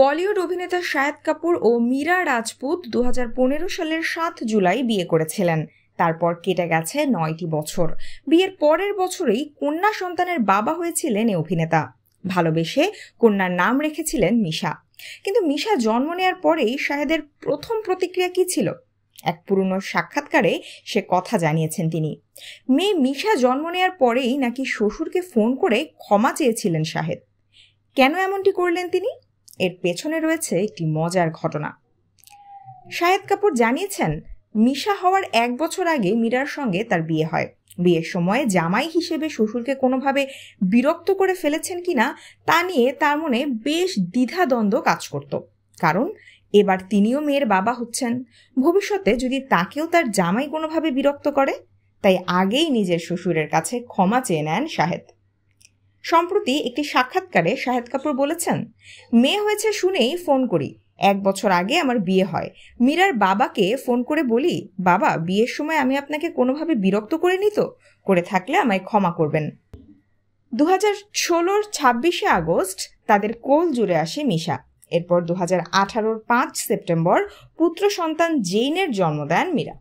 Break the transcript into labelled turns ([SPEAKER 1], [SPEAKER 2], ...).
[SPEAKER 1] বলিউড অভিনেতা শায়দ কাপুর ও মীরা রাজপুত দু সালের সাত জুলাই বিয়ে করেছিলেন তারপর কেটে গেছে নয়টি বছর বিয়ের পরের বছরেই কন্যা সন্তানের বাবা হয়েছিলেন এ অভিনেতা ভালোবেসে কন্যার নাম রেখেছিলেন মিশা কিন্তু মিশা জন্ম নেয়ার পরেই শাহেদের প্রথম প্রতিক্রিয়া কি ছিল এক পুরনো সাক্ষাৎকারে সে কথা জানিয়েছেন তিনি মেয়ে মিশা জন্ম নেয়ার পরেই নাকি শ্বশুরকে ফোন করে ক্ষমা চেয়েছিলেন শাহেদ কেন এমনটি করলেন তিনি এর পেছনে রয়েছে একটি মজার ঘটনা শাহেদ কাপুর জানিয়েছেন মিশা হওয়ার এক বছর আগে মীরার সঙ্গে তার বিয়ে হয় বিয়ের সময় জামাই হিসেবে শ্বশুরকে কোনোভাবে বিরক্ত করে ফেলেছেন কিনা তা নিয়ে তার মনে বেশ দ্বিধাদ্বন্দ্ব কাজ করত কারণ এবার তিনিও মেয়ের বাবা হচ্ছেন ভবিষ্যতে যদি তাকেও তার জামাই কোনোভাবে বিরক্ত করে তাই আগেই নিজের শ্বশুরের কাছে ক্ষমা চেয়ে নেন শাহেদ সম্প্রতি একটি সাক্ষাৎকারে শাহেদ কাপুর বলেছেন মেয়ে হয়েছে শুনেই ফোন করি এক বছর আগে আমার বিয়ে হয় মীরার বাবাকে ফোন করে বলি বাবা বিয়ের সময় আমি আপনাকে কোনোভাবে বিরক্ত করে নিত করে থাকলে আমায় ক্ষমা করবেন দু হাজার ষোলোর ছাব্বিশে আগস্ট তাদের কোল জুড়ে আসে মিশা এরপর দু হাজার আঠারোর পাঁচ সেপ্টেম্বর পুত্র সন্তান জেইনের জন্ম দেন মীরা